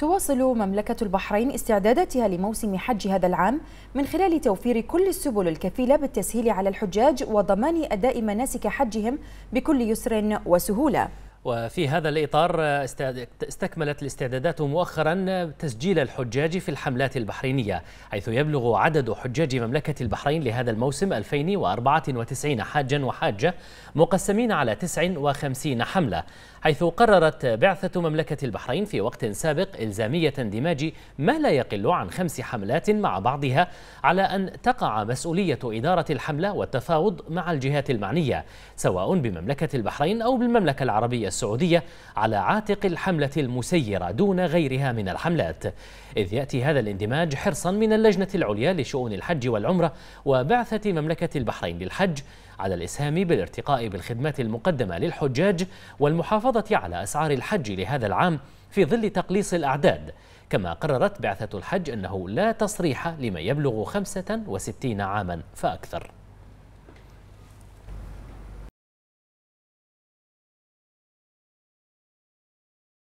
تواصل مملكة البحرين استعداداتها لموسم حج هذا العام من خلال توفير كل السبل الكفيلة بالتسهيل على الحجاج وضمان أداء مناسك حجهم بكل يسر وسهولة وفي هذا الإطار استكملت الاستعدادات مؤخرا تسجيل الحجاج في الحملات البحرينية حيث يبلغ عدد حجاج مملكة البحرين لهذا الموسم 2094 حاجا وحاجة مقسمين على 59 حملة حيث قررت بعثة مملكة البحرين في وقت سابق إلزامية اندماج ما لا يقل عن خمس حملات مع بعضها على أن تقع مسؤولية إدارة الحملة والتفاوض مع الجهات المعنية سواء بمملكة البحرين أو بالمملكة العربية السعودية على عاتق الحملة المسيرة دون غيرها من الحملات إذ يأتي هذا الاندماج حرصا من اللجنة العليا لشؤون الحج والعمرة وبعثة مملكة البحرين للحج على الإسهام بالارتقاء بالخدمات المقدمة للحجاج والمحافظة على أسعار الحج لهذا العام في ظل تقليص الأعداد كما قررت بعثة الحج أنه لا تصريح لمن يبلغ 65 عاما فأكثر